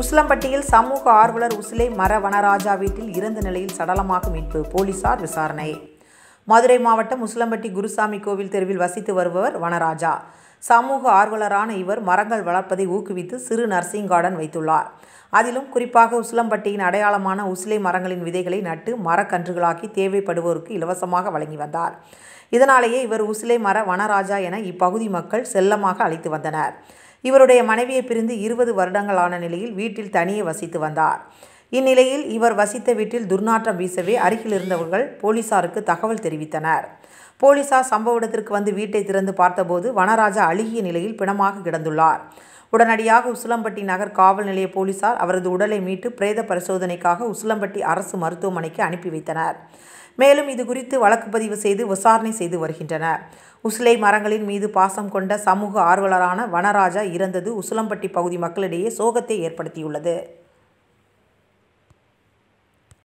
உசிலம்பட்டியில் சமூக ஆர்வலர் உசிலை மர வனராஜா வீட்டில் இறந்த நிலையில் சடலமாக மீட்பு போலீசார் விசாரணை மதுரை மாவட்டம் உசிலம்பட்டி குருசாமி கோவில் தெருவில் வசித்து வருபவர் வனராஜா சமூக ஆர்வலரான இவர் மரங்கள் வளர்ப்பதை ஊக்குவித்து சிறு நர்சிங் கார்டன் வைத்துள்ளார் அதிலும் குறிப்பாக உசிலம்பட்டியின் அடையாளமான உசிலை மரங்களின் விதைகளை நட்டு மரக்கன்றுகளாக்கி தேவைப்படுவோருக்கு இலவசமாக வழங்கி வந்தார் இதனாலேயே இவர் உசிலை மர வனராஜா என இப்பகுதி மக்கள் செல்லமாக அழைத்து வந்தனர் இவருடைய மனைவியை பிரிந்து இருபது வருடங்களான நிலையில் வீட்டில் தனியே வசித்து வந்தார் இந்நிலையில் இவர் வசித்த வீட்டில் துர்நாற்றம் வீசவே அருகில் இருந்தவர்கள் போலீசாருக்கு தகவல் தெரிவித்தனர் போலீசார் சம்பவ இடத்திற்கு வந்து வீட்டை திறந்து பார்த்தபோது வனராஜா அழுகிய நிலையில் பிணமாக கிடந்துள்ளார் உடனடியாக உசிலம்பட்டி நகர் காவல் நிலைய போலீசார் அவரது உடலை மீட்டு பிரேத பரிசோதனைக்காக உசிலம்பட்டி அரசு மருத்துவமனைக்கு அனுப்பி வைத்தனர் மேலும் இது குறித்து வழக்கு பதிவு செய்து விசாரணை செய்து வருகின்றனர் உசிலை மரங்களின் மீது பாசம் கொண்ட சமூக ஆர்வலரான வனராஜா இறந்தது உசிலம்பட்டி பகுதி மக்களிடையே சோகத்தை ஏற்படுத்தியுள்ளது